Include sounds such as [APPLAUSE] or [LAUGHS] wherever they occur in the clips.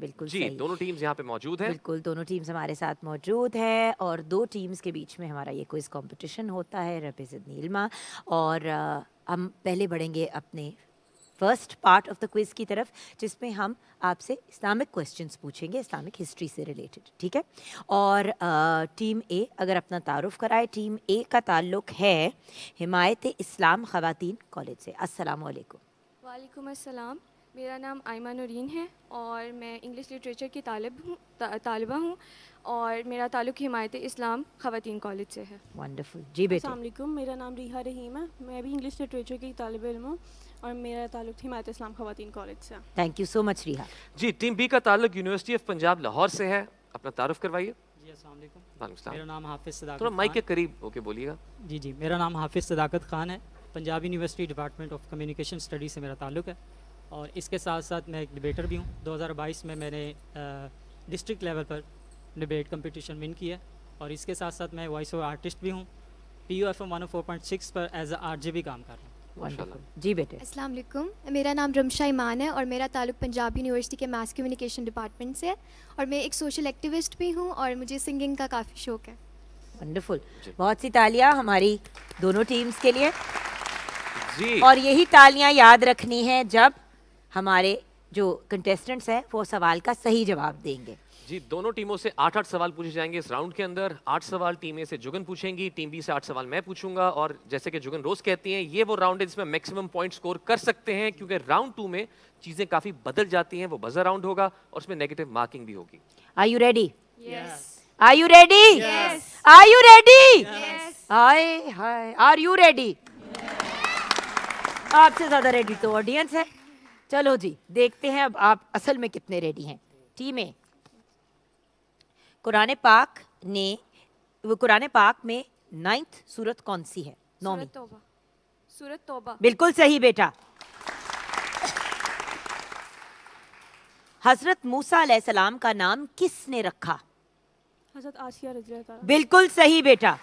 बिल्कुल जी सही। दोनों टीम्स यहाँ पे मौजूद हैं बिल्कुल दोनों टीम्स हमारे साथ मौजूद हैं और दो टीम्स के बीच में हमारा ये क्विज कंपटीशन होता है रफिजत नीलमा और हम पहले बढ़ेंगे अपने first part of the quiz की तरफ जिसमें हम आपसे इस्लामिक क्वेश्चंस पूछेंगे इस्लामिक हिस्ट्री से रिलेटेड ठीक है और आ, टीम ए अगर अपना तारुफ कराए टीम ए का ताल्लुक है हिमायत इस्लाम ख़वातीन कॉलेज से असल वालेकुम वालेकुम मेरा नाम आयमा नूरीन है और मैं इंग्लिश लिटरेचर की तालब हूँ ता, तालबा हूँ और मेरा ताल्लुक हिमायत इस्लाम ख़वान कॉलेज से है वंडरफुल जी बेटा मेरा नाम रिहा रहीम है मैं भी इंग्लिश लिटरेचर की तालब इम हूँ और मेरा ताल्लुक हिमायत इस्लाम ख़वान कॉलेज से thank you so much Riha ji team B का ताल्लुक यूनिवर्सिटी ऑफ पंजाब लाहौर से है अपना तारफ़ करवाइए मेरा नाम हाफिज़ सदाकत थोड़ा माइक के करीब ओके बोलिएगा जी जी मेरा नाम हाफिज़ सदाकत खान है Punjab university department of communication studies से मेरा ताल्लुक है और इसके साथ साथ मैं एक डिबेटर भी हूँ 2022 में मैंने डिस्ट्रिक्ट लेवल पर डिबेट कंपटीशन विन किया और इसके साथ साथ मैं वॉइस ओवर आर्टिस्ट भी हूँ पी यू एफ एम पर एज अ आर काम कर रहा हूँ जी बेटे अस्सलाम मेरा नाम रमशा ईमान है और मेरा ताल्लुक पंजाब यूनिवर्सिटी के मास कम्युनिकेशन डिपार्टमेंट से है और मैं एक सोशल एक्टिविस्ट भी हूँ और मुझे सिंगिंग का काफ़ी शौक है वंडरफुल बहुत सी तालियाँ हमारी दोनों टीम्स के लिए जी और यही तालियाँ याद रखनी है जब हमारे जो कंटेस्टेंट्स हैं वो सवाल का सही जवाब देंगे जी दोनों टीमों से आठ आठ सवाल पूछे जाएंगे इस राउंड के अंदर आठ सवाल टीम ए से जुगन पूछेंगी टीम बी से आठ सवाल मैं पूछूंगा और जैसे कि जुगन रोज कहती हैं ये वो राउंड है जिसमें मैक्सिमम पॉइंट स्कोर कर सकते हैं क्योंकि राउंड टू में चीजें काफी बदल जाती हैं वो बजर राउंड होगा और उसमें नेगेटिव मार्किंग भी होगी are you ready are you ready are you ready hi hi are you ready आपसे ज्यादा रेडी तो ऑडियंस है चलो जी देखते हैं अब आप असल में कितने रेडी हैं टीमें कुरान पाक ने कुरान पाक में नाइन्थ सूरत कौन सी है नौवीं सूरत तोबा बिल्कुल सही बेटा हजरत मूसा सलाम का नाम किसने रखा हजरत आसिया बिल्कुल सही बेटा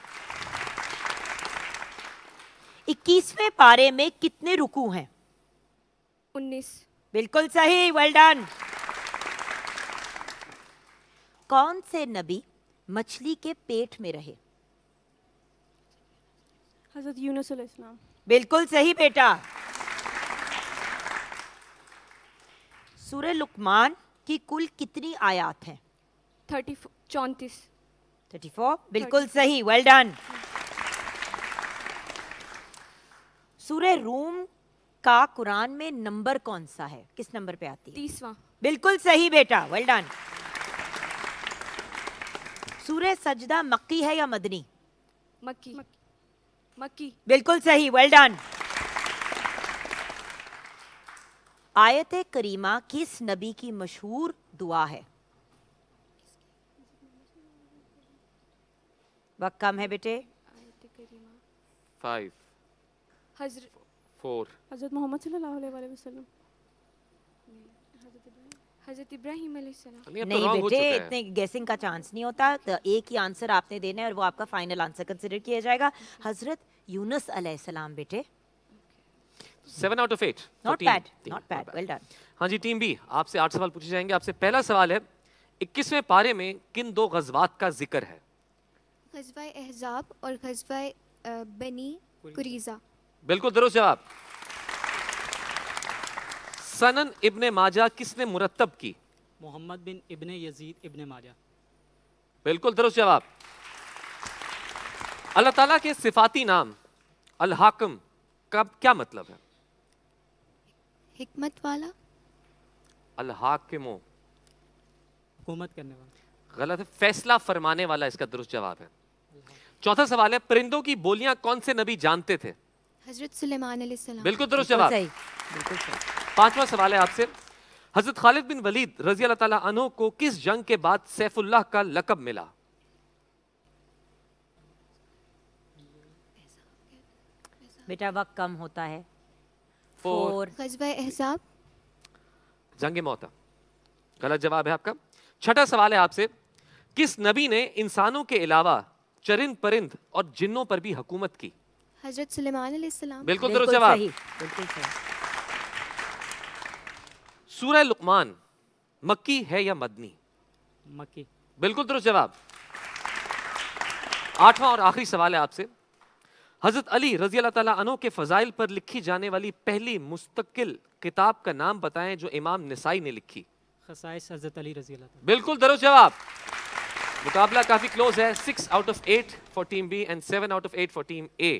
इक्कीसवें पारे में कितने रुकू हैं उन्नीस बिल्कुल सही वेल डन कौन से नबी मछली के पेट में रहे हजरत यूनुस इस्लाम बिल्कुल सही बेटा सूर्य लुकमान की कुल कितनी आयात है थर्टी चौंतीस थर्टी फोर बिल्कुल 34. सही वेल डन सूर्य रूम का कुरान में नंबर कौन सा है किस नंबर पे आती है तीसवा बिल्कुल सही बेटा वेल डन सूर्य सजदा मक्की है या मदनी मक्की मक्की बिल्कुल सही वेल डन आयत करीमा किस नबी की मशहूर दुआ है वक्त कम है बेटे फाइव हजरत फोर हज़रत मोहम्मद सल्लल्लाहु अलैहि वसल्लम हज़रत इब्राहिम नहीं, नहीं बेटे इतने गैसिंग का चांस नहीं होता तो एक ही आंसर आपने देना है और वो आपका फाइनल आंसर कंसिडर किया जाएगा हज़रत यूनुस अलैहिस्सलाम बेटे seven out of eight not bad not bad well done हाँ जी टीम बी आपसे आठ सवाल पूछे जाएंगे आपसे पहला सवाल है इक्कीसवें पारे में किन दो गजबात का जिक्र है गजबा एहजाब और गजबा बनी कुरीजा बिल्कुल दुरुस्त जवाब सनन इब्ने माजा किसने मुरतब की मोहम्मद बिन इब्ने यजीद इब्ने माजा बिल्कुल दुरुस्त जवाब अल्लाह ताला के सिफाती नाम अल हाकम का क्या मतलब है हिकमत वाला अल हाकिमो हुकूमत करने वाला गलत है फैसला फरमाने वाला इसका दुरुस्त जवाब है चौथा सवाल है परिंदों की बोलियां कौन से नबी जानते थे हजरत सुलेमान बिल्कुल दुरुस्त जवाब पांचवा सवाल है आपसे हजरत खालिद बिन वलीद रजी अल्लाह अनु को किस जंग के बाद सैफुल्लाह का लकब मिला बेटा वक्त कम होता है फोर जंग मौता गलत जवाब है आपका छठा सवाल है आपसे किस नबी ने इंसानों के अलावा चरिंद परिंद और जिन्नों पर भी हुकूमत की हजरत सुलेमान बिल्कुल दुरुस्त जवाब सूरह लुकमान मक्की है या मदनी मक्की बिल्कुल दुरुस्त जवाब आठवां और आखिरी सवाल है आपसे हजरत अली रजी अल्लाह तला के फ़जाइल पर लिखी जाने वाली पहली मुस्तकिल किताब का नाम बताएं जो इमाम नसाई ने लिखी खसाइस हजरत अली रजी अल्लाह बिल्कुल दरुस्त जवाब मुकाबला काफ़ी क्लोज है six out of eight for team B and seven out of eight for team A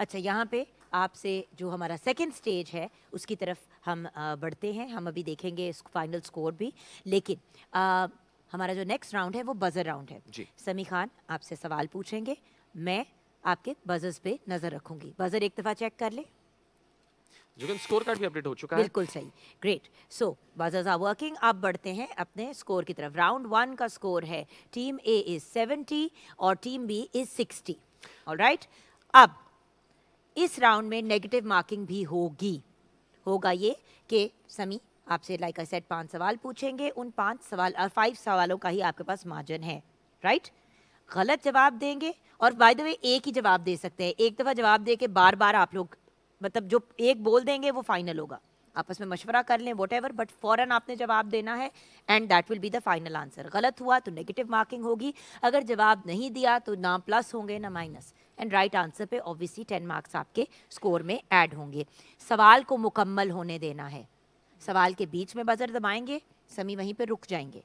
अच्छा यहाँ पे आपसे जो हमारा सेकेंड स्टेज है उसकी तरफ हम बढ़ते हैं हम अभी देखेंगे फाइनल स्कोर भी लेकिन आ, हमारा जो नेक्स्ट राउंड है वो बजर राउंड है समी खान आपसे सवाल पूछेंगे मैं आपके बजर्स पे नजर रखूंगी बजर एक दफा चेक कर ले जुगन स्कोर कार्ड भी अपडेट हो चुका है बिल्कुल सही great so buzzers are working आप बढ़ते हैं अपने स्कोर की तरफ राउंड वन का स्कोर है टीम ए इज सेवेंटी और टीम बी इज सिक्सटी और अब इस राउंड में नेगेटिव मार्किंग भी होगी होगा ये कि समी आपसे लाइक आई सेट पांच सवाल पूछेंगे उन पांच सवाल और फाइव सवालों का ही आपके पास मार्जिन है राइट गलत जवाब देंगे और बाय द वे एक ही जवाब दे सकते हैं एक दफ़ा जवाब दे के बार बार आप लोग मतलब जो एक बोल देंगे वो फाइनल होगा आपस में मशवरा कर लें वट एवर बट फॉरन आपने जवाब देना है and that will be the final answer गलत हुआ तो नेगेटिव मार्किंग होगी अगर जवाब नहीं दिया तो ना प्लस होंगे ना माइनस एंड राइट आंसर पे ऑब्वियसली टेन मार्क्स आपके स्कोर में ऐड होंगे सवाल को मुकम्मल होने देना है सवाल के बीच में बजर दबाएंगे समी वहीं पर रुक जाएंगे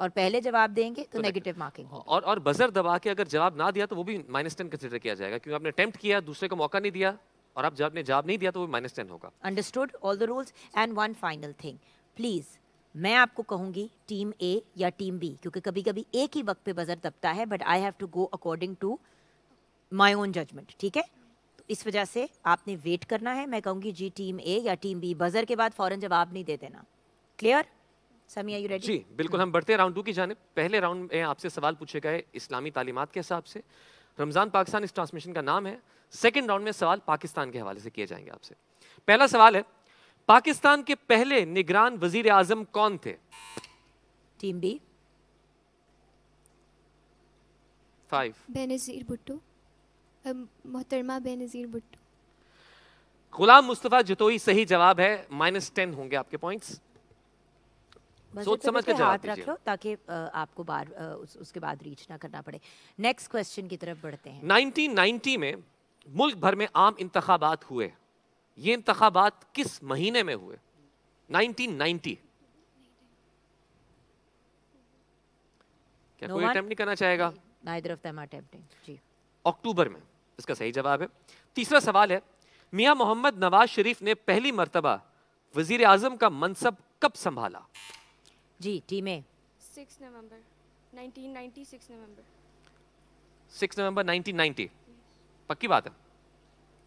और पहले जवाब देंगे तो, तो नेगेटिव मार्किंग हाँ, और और बजर दबा के अगर जवाब ना दिया तो वो भी माइनस टेन कंसिडर किया जाएगा क्योंकि आपने अटेम्प्ट किया दूसरे को मौका नहीं दिया और आप जवाब ने जवाब नहीं दिया तो वो माइनस टेन होगा understood all the rules and one final thing please मैं आपको कहूंगी टीम ए या टीम बी क्योंकि कभी कभी एक ही वक्त पे बजर दबता है but I have to go according to my own judgement ठीक है तो इस वजह से आपने वेट करना है मैं कहूंगी जी टीम ए या टीम बी बजर के बाद फ़ौरन जवाब नहीं दे देना क्लियर समिया यू रेडी जी बिल्कुल हम बढ़ते हैं राउंड टू की जाने पहले राउंड में आपसे सवाल पूछे गए इस्लामी तालीमत के हिसाब से रमज़ान पाकिस्तान इस ट्रांसमिशन का नाम है सेकेंड राउंड में सवाल पाकिस्तान के हवाले से किए जाएंगे आपसे पहला सवाल है पाकिस्तान के पहले निगरान वजीर आजम कौन थे team B five Benazir Bhutto मोहतरमा बेनज़ीर भुट्टो गुलाम मुस्तफ़ा जतोई सही जवाब है माइनस टेन होंगे आपके पॉइंट्स सोच समझ के जवाब रख लो ताकि आपको बार उस, उसके बाद रीच ना करना पड़े नेक्स्ट क्वेश्चन की तरफ बढ़ते हैं 1990 में मुल्क भर में आम इंतखाबात हुए ये इंतखाबात किस महीने में हुए 1990 क्या no कोई अटेम्प्ट नहीं करना चाहेगा नाइदर ऑफ देम अटेम्प्टिंग जी अक्टूबर में इसका सही जवाब है तीसरा सवाल है मियाँ मोहम्मद नवाज शरीफ ने पहली मरतबा वजीर आजम का मनसब कब संभाला जी टीम सिक्स नवंबर 1996 नवंबर नवंबर 1990 पक्की बात है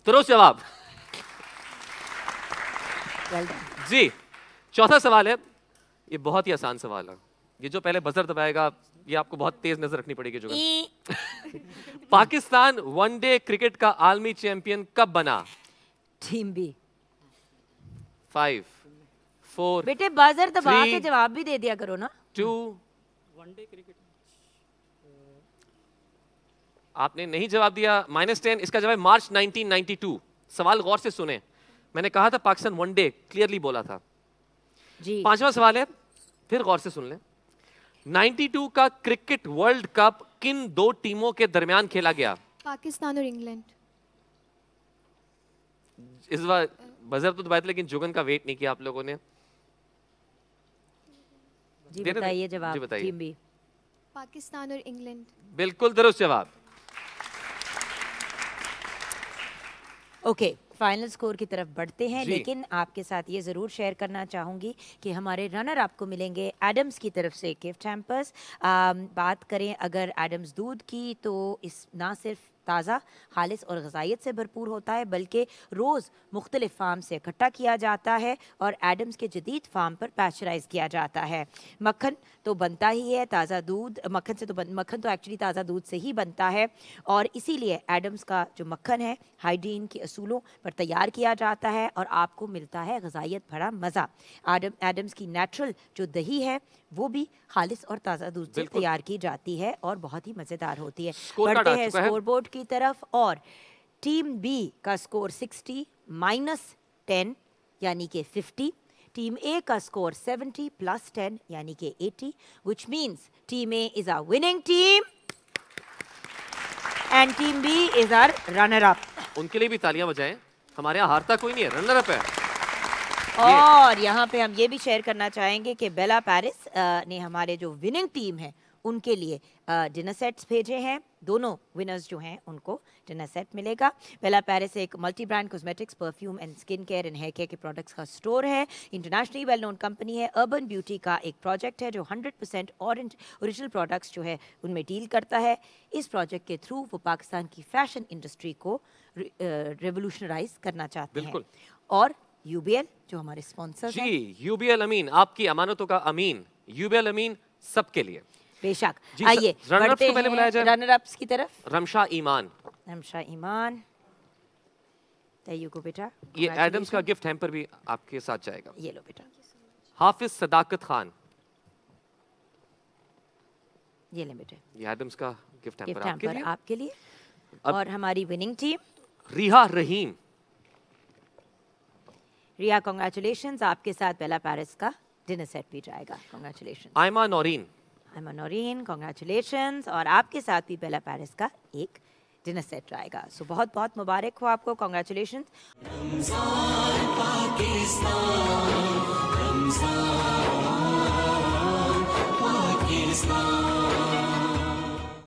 तुरंत तो जवाब well जी चौथा सवाल है ये बहुत ही आसान सवाल है ये जो पहले बजर दबाएगा ये आपको बहुत तेज नजर रखनी पड़ेगी जो [LAUGHS] पाकिस्तान वनडे क्रिकेट का आलमी चैंपियन कब बना टीम बी फाइव फोर बेटे बाजर दबा के जवाब भी दे दिया करो ना टू वनडे क्रिकेट आपने नहीं जवाब दिया माइनस टेन इसका जवाब मार्च 1992 सवाल गौर से सुने मैंने कहा था पाकिस्तान वनडे क्लियरली बोला था पांचवा सवाल है फिर गौर से सुन ले 92 का क्रिकेट वर्ल्ड कप किन दो टीमों के दरमियान खेला गया पाकिस्तान और इंग्लैंड इस बार बजर तो दबाया लेकिन जुगन का वेट नहीं किया आप लोगों ने जी बताइए जवाब पाकिस्तान और इंग्लैंड बिल्कुल दुरुस्त जवाब ओके फाइनल स्कोर की तरफ बढ़ते हैं लेकिन आपके साथ ये ज़रूर शेयर करना चाहूँगी कि हमारे रनर आपको मिलेंगे एडम्स की तरफ से गिफ्ट हैम्पर्स बात करें अगर एडम्स दूध की तो इस ना सिर्फ ताज़ा खालिस और गजाइत से भरपूर होता है बल्कि रोज़ मुख्तलिफ फार्म से इकट्ठा किया जाता है और एडम्स के जदीद फार्म पर पैचराइज किया जाता है मक्खन तो बनता ही है ताज़ा दूध मक्खन से तो बन, मक्खन तो एक्चुअली ताज़ा दूध से ही बनता है और इसीलिए एडम्स का जो मक्खन है हाइड्रीन के असूलों पर तैयार किया जाता है और आपको मिलता है गजाइत भरा मज़ा एडम एडम्स की नेचुरल जो दही है वो भी खालिश और ताज़ा दूध से तैयार की जाती है और बहुत ही मज़ेदार होती है बढ़ते हैं स्कोरबोर्ड की तरफ और टीम बी का स्कोर 60 माइनस 10 यानी कि 50 टीम ए का स्कोर 70 प्लस 10 यानी कि 80 which means team A is our winning team and team B is our runner up उनके लिए भी तालियां बजाएं हमारे यहाँ हारता कोई नहीं है रनर अप है और यहाँ पे हम ये भी शेयर करना चाहेंगे कि बेला पेरिस ने हमारे जो विनिंग टीम है उनके लिए डिनर सेट्स भेजे हैं दोनों विनर्स जो हैं उनको डिनर सेट मिलेगा पहला पैरिस एक multi brand cosmetics perfume and skin care and hair care के प्रोडक्ट्स का स्टोर है इंटरनेशनली वेल नोन कंपनी है अर्बन ब्यूटी का एक प्रोजेक्ट है जो 100 परसेंट औरिजिनल प्रोडक्ट्स जो है उनमें डील करता है इस प्रोजेक्ट के थ्रू वो पाकिस्तान की फैशन इंडस्ट्री को रेवोल्यूशनराइज uh, करना चाहते हैं और यूबीएल जो हमारे स्पॉन्सर जी यूबीएल अमीन आपकी अमानतों का अमीन यूबीएल अमीन सबके लिए बेशक आइए रनर अप्स की तरफ रमशा ईमान रमशा ईमान को बेटा ये एडम्स का गिफ्ट हैम्पर भी आपके साथ जाएगा ये लो बेटा हाफिज सदाकत खान ये ले बेटे ये एडम्स का गिफ्ट हैम्पर आपके, लिए? आपके लिए और हमारी विनिंग टीम रिहा रहीम रिया कॉन्ग्रेचुलेशन आपके साथ बेला पेरिस का डिनर सेट भी जाएगा congratulation Aima Naureen I am congratulation और आपके साथ भी बेला पैरिस का एक डिनर सेट रहेगा सो so, बहुत बहुत मुबारक हो आपको कॉन्ग्रेचुलेशन पाकिस्तान